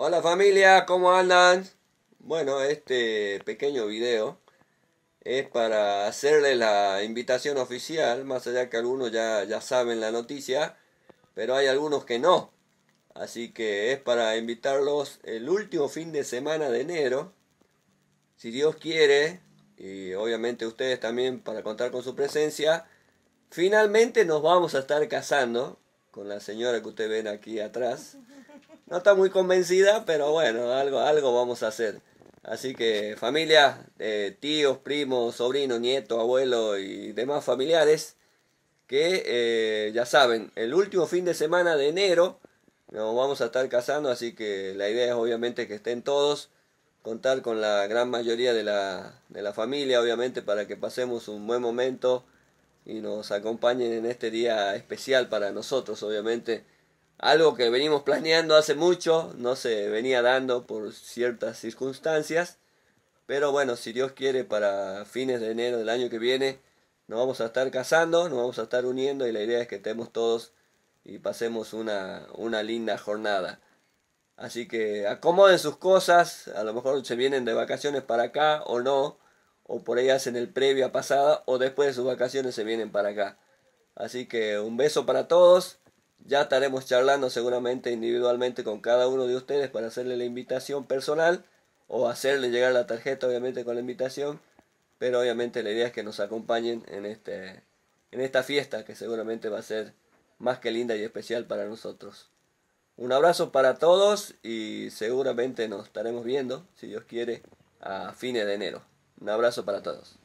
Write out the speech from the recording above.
Hola familia, ¿cómo andan? Bueno, este pequeño video es para hacerle la invitación oficial, más allá que algunos ya, ya saben la noticia, pero hay algunos que no. Así que es para invitarlos el último fin de semana de enero, si Dios quiere, y obviamente ustedes también para contar con su presencia, finalmente nos vamos a estar casando con la señora que ustedes ven aquí atrás no está muy convencida, pero bueno, algo, algo vamos a hacer. Así que familia, eh, tíos, primos, sobrinos, nietos, abuelos y demás familiares, que eh, ya saben, el último fin de semana de enero nos vamos a estar casando, así que la idea es obviamente que estén todos, contar con la gran mayoría de de la familia, obviamente, para que pasemos un buen momento y nos acompañen en este día especial para nosotros, obviamente algo que venimos planeando hace mucho, no se venía dando por ciertas circunstancias, pero bueno, si Dios quiere para fines de enero del año que viene, nos vamos a estar casando, nos vamos a estar uniendo y la idea es que estemos todos y pasemos una, una linda jornada. Así que acomoden sus cosas, a lo mejor se vienen de vacaciones para acá o no, o por ahí hacen el previo a pasada o después de sus vacaciones se vienen para acá. Así que un beso para todos ya estaremos charlando seguramente individualmente con cada uno de ustedes para hacerle la invitación personal o hacerle llegar la tarjeta obviamente con la invitación. Pero obviamente la idea es que nos acompañen en, este, en esta fiesta que seguramente va a ser más que linda y especial para nosotros. Un abrazo para todos y seguramente nos estaremos viendo, si Dios quiere, a fines de enero. Un abrazo para todos.